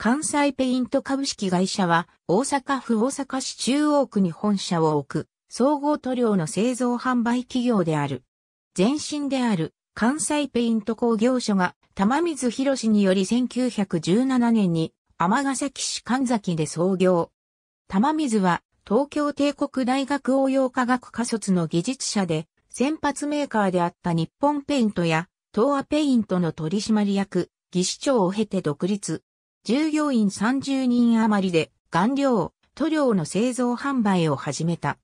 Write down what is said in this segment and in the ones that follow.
関西ペイント株式会社は、大阪府大阪市中央区に本社を置く、総合塗料の製造販売企業である。前身である、関西ペイント工業所が、玉水博により1917年に、ヶ崎市神崎で創業。玉水は、東京帝国大学応用科学科卒の技術者で、先発メーカーであった日本ペイントや、東亜ペイントの取締役、技師長を経て独立。従業員30人余りで、顔料、塗料の製造販売を始めた。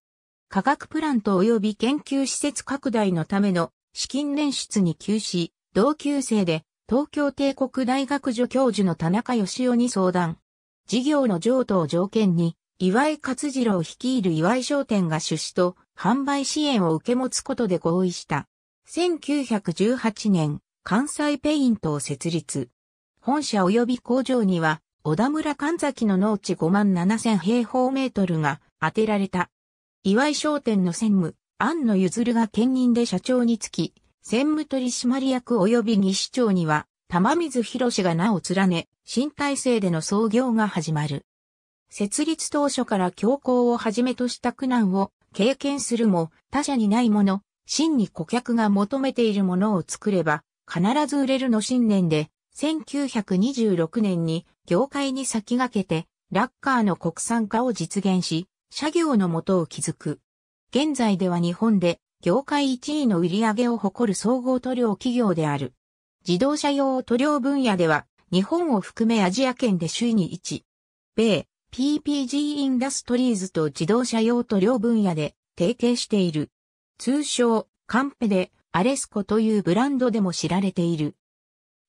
科学プラント及び研究施設拡大のための資金捻出に急し、同級生で東京帝国大学助教授の田中義雄に相談。事業の譲渡を条件に、岩井勝次郎率いる岩井商店が出資と販売支援を受け持つことで合意した。1918年、関西ペイントを設立。本社及び工場には、小田村神崎の農地5万7千平方メートルが当てられた。岩井商店の専務、安野譲が兼任で社長につき、専務取締役及び西町長には、玉水博が名を連ね、新体制での創業が始まる。設立当初から強行をはじめとした苦難を経験するも、他社にないもの、真に顧客が求めているものを作れば、必ず売れるの信念で、1926年に業界に先駆けてラッカーの国産化を実現し、社業のもとを築く。現在では日本で業界1位の売り上げを誇る総合塗料企業である。自動車用塗料分野では日本を含めアジア圏で首位に位置。米 PPG インダストリーズと自動車用塗料分野で提携している。通称カンペでアレスコというブランドでも知られている。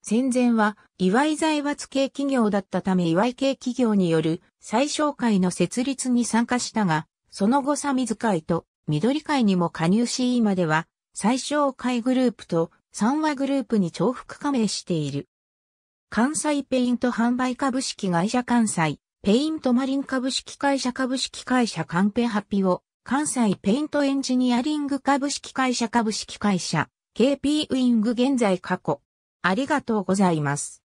戦前は岩井財閥系企業だったため岩井系企業による最小会の設立に参加したが、その後サミズ会と緑会にも加入し今では最小会グループと三和グループに重複加盟している。関西ペイント販売株式会社関西、ペイントマリン株式会社株式会社カンペハピオ、関西ペイントエンジニアリング株式会社株式会社、KP ウィング現在過去、ありがとうございます。